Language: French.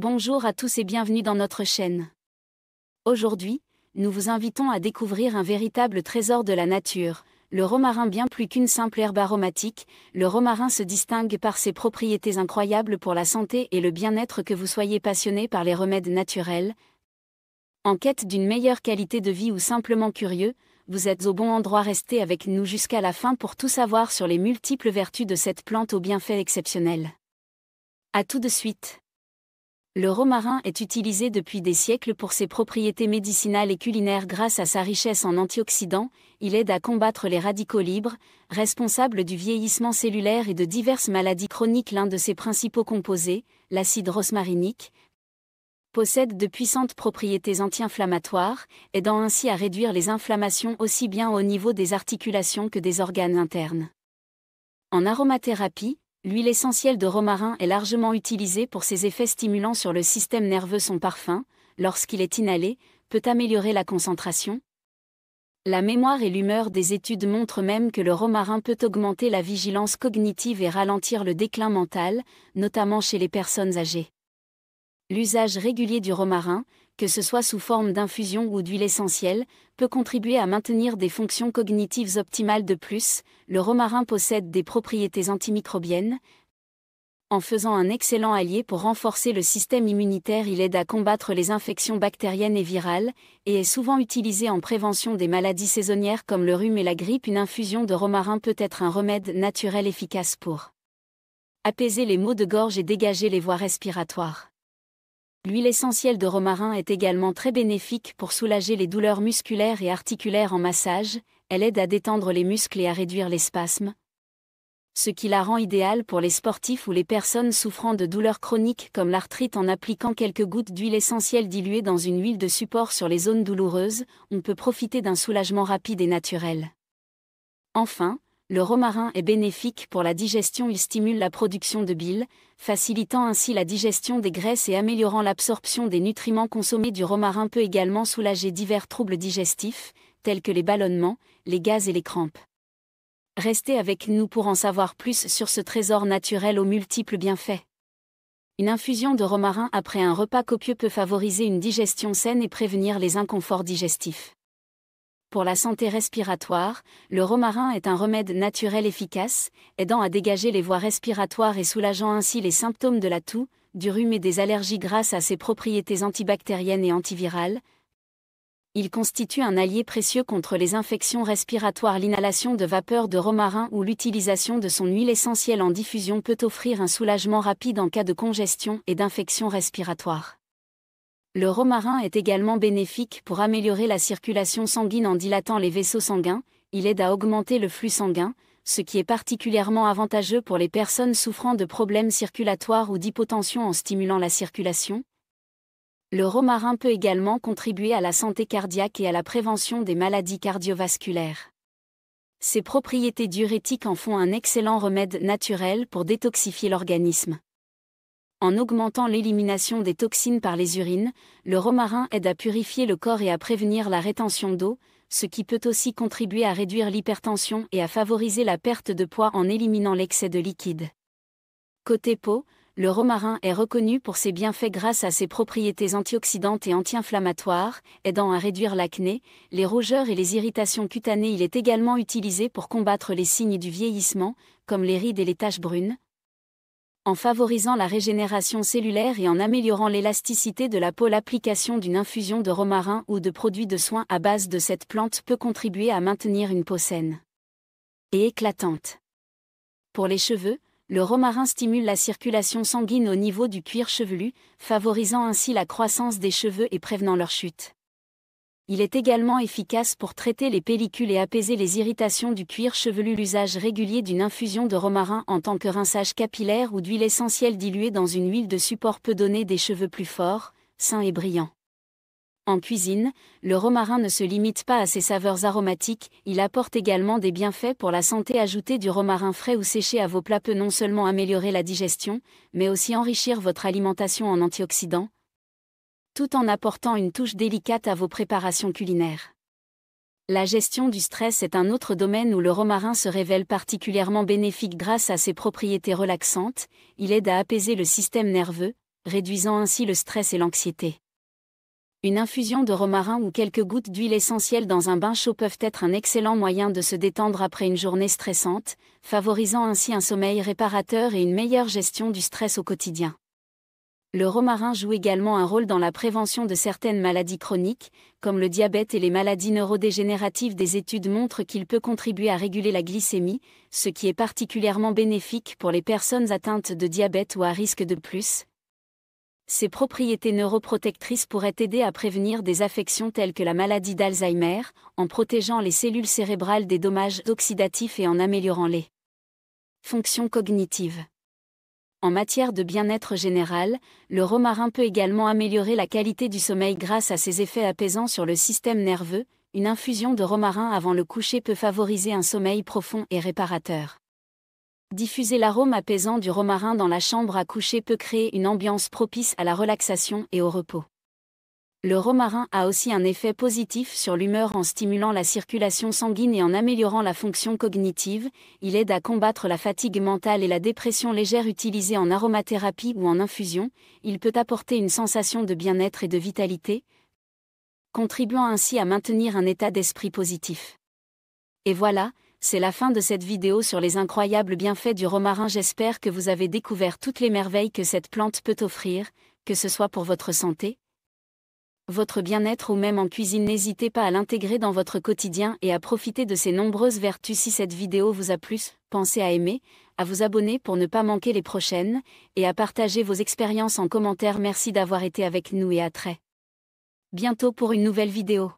Bonjour à tous et bienvenue dans notre chaîne. Aujourd'hui, nous vous invitons à découvrir un véritable trésor de la nature, le romarin bien plus qu'une simple herbe aromatique, le romarin se distingue par ses propriétés incroyables pour la santé et le bien-être que vous soyez passionné par les remèdes naturels. En quête d'une meilleure qualité de vie ou simplement curieux, vous êtes au bon endroit restez avec nous jusqu'à la fin pour tout savoir sur les multiples vertus de cette plante aux bienfaits exceptionnels. A tout de suite. Le romarin est utilisé depuis des siècles pour ses propriétés médicinales et culinaires grâce à sa richesse en antioxydants, il aide à combattre les radicaux libres, responsables du vieillissement cellulaire et de diverses maladies chroniques. L'un de ses principaux composés, l'acide rosmarinique, possède de puissantes propriétés anti-inflammatoires, aidant ainsi à réduire les inflammations aussi bien au niveau des articulations que des organes internes. En aromathérapie, L'huile essentielle de romarin est largement utilisée pour ses effets stimulants sur le système nerveux. Son parfum, lorsqu'il est inhalé, peut améliorer la concentration. La mémoire et l'humeur des études montrent même que le romarin peut augmenter la vigilance cognitive et ralentir le déclin mental, notamment chez les personnes âgées. L'usage régulier du romarin, que ce soit sous forme d'infusion ou d'huile essentielle, peut contribuer à maintenir des fonctions cognitives optimales de plus. Le romarin possède des propriétés antimicrobiennes. En faisant un excellent allié pour renforcer le système immunitaire, il aide à combattre les infections bactériennes et virales, et est souvent utilisé en prévention des maladies saisonnières comme le rhume et la grippe. Une infusion de romarin peut être un remède naturel efficace pour apaiser les maux de gorge et dégager les voies respiratoires. L'huile essentielle de romarin est également très bénéfique pour soulager les douleurs musculaires et articulaires en massage, elle aide à détendre les muscles et à réduire les spasmes, ce qui la rend idéale pour les sportifs ou les personnes souffrant de douleurs chroniques comme l'arthrite en appliquant quelques gouttes d'huile essentielle diluée dans une huile de support sur les zones douloureuses, on peut profiter d'un soulagement rapide et naturel. Enfin, le romarin est bénéfique pour la digestion, il stimule la production de bile, facilitant ainsi la digestion des graisses et améliorant l'absorption des nutriments consommés du romarin peut également soulager divers troubles digestifs, tels que les ballonnements, les gaz et les crampes. Restez avec nous pour en savoir plus sur ce trésor naturel aux multiples bienfaits. Une infusion de romarin après un repas copieux peut favoriser une digestion saine et prévenir les inconforts digestifs. Pour la santé respiratoire, le romarin est un remède naturel efficace, aidant à dégager les voies respiratoires et soulageant ainsi les symptômes de la toux, du rhume et des allergies grâce à ses propriétés antibactériennes et antivirales. Il constitue un allié précieux contre les infections respiratoires. L'inhalation de vapeur de romarin ou l'utilisation de son huile essentielle en diffusion peut offrir un soulagement rapide en cas de congestion et d'infection respiratoire. Le romarin est également bénéfique pour améliorer la circulation sanguine en dilatant les vaisseaux sanguins, il aide à augmenter le flux sanguin, ce qui est particulièrement avantageux pour les personnes souffrant de problèmes circulatoires ou d'hypotension en stimulant la circulation. Le romarin peut également contribuer à la santé cardiaque et à la prévention des maladies cardiovasculaires. Ses propriétés diurétiques en font un excellent remède naturel pour détoxifier l'organisme. En augmentant l'élimination des toxines par les urines, le romarin aide à purifier le corps et à prévenir la rétention d'eau, ce qui peut aussi contribuer à réduire l'hypertension et à favoriser la perte de poids en éliminant l'excès de liquide. Côté peau, le romarin est reconnu pour ses bienfaits grâce à ses propriétés antioxydantes et anti-inflammatoires, aidant à réduire l'acné, les rougeurs et les irritations cutanées. Il est également utilisé pour combattre les signes du vieillissement, comme les rides et les taches brunes, en favorisant la régénération cellulaire et en améliorant l'élasticité de la peau. L'application d'une infusion de romarin ou de produits de soins à base de cette plante peut contribuer à maintenir une peau saine et éclatante. Pour les cheveux, le romarin stimule la circulation sanguine au niveau du cuir chevelu, favorisant ainsi la croissance des cheveux et prévenant leur chute. Il est également efficace pour traiter les pellicules et apaiser les irritations du cuir chevelu. L'usage régulier d'une infusion de romarin en tant que rinçage capillaire ou d'huile essentielle diluée dans une huile de support peut donner des cheveux plus forts, sains et brillants. En cuisine, le romarin ne se limite pas à ses saveurs aromatiques, il apporte également des bienfaits pour la santé. Ajouter du romarin frais ou séché à vos plats peut non seulement améliorer la digestion, mais aussi enrichir votre alimentation en antioxydants, tout en apportant une touche délicate à vos préparations culinaires. La gestion du stress est un autre domaine où le romarin se révèle particulièrement bénéfique grâce à ses propriétés relaxantes, il aide à apaiser le système nerveux, réduisant ainsi le stress et l'anxiété. Une infusion de romarin ou quelques gouttes d'huile essentielle dans un bain chaud peuvent être un excellent moyen de se détendre après une journée stressante, favorisant ainsi un sommeil réparateur et une meilleure gestion du stress au quotidien. Le romarin joue également un rôle dans la prévention de certaines maladies chroniques, comme le diabète et les maladies neurodégénératives. Des études montrent qu'il peut contribuer à réguler la glycémie, ce qui est particulièrement bénéfique pour les personnes atteintes de diabète ou à risque de plus. Ses propriétés neuroprotectrices pourraient aider à prévenir des affections telles que la maladie d'Alzheimer, en protégeant les cellules cérébrales des dommages oxydatifs et en améliorant les fonctions cognitives. En matière de bien-être général, le romarin peut également améliorer la qualité du sommeil grâce à ses effets apaisants sur le système nerveux. Une infusion de romarin avant le coucher peut favoriser un sommeil profond et réparateur. Diffuser l'arôme apaisant du romarin dans la chambre à coucher peut créer une ambiance propice à la relaxation et au repos le romarin a aussi un effet positif sur l'humeur en stimulant la circulation sanguine et en améliorant la fonction cognitive, il aide à combattre la fatigue mentale et la dépression légère utilisée en aromathérapie ou en infusion, il peut apporter une sensation de bien-être et de vitalité, contribuant ainsi à maintenir un état d'esprit positif. Et voilà, c'est la fin de cette vidéo sur les incroyables bienfaits du romarin. J'espère que vous avez découvert toutes les merveilles que cette plante peut offrir, que ce soit pour votre santé, votre bien-être ou même en cuisine, n'hésitez pas à l'intégrer dans votre quotidien et à profiter de ses nombreuses vertus. Si cette vidéo vous a plu, pensez à aimer, à vous abonner pour ne pas manquer les prochaines, et à partager vos expériences en commentaire. Merci d'avoir été avec nous et à très bientôt pour une nouvelle vidéo.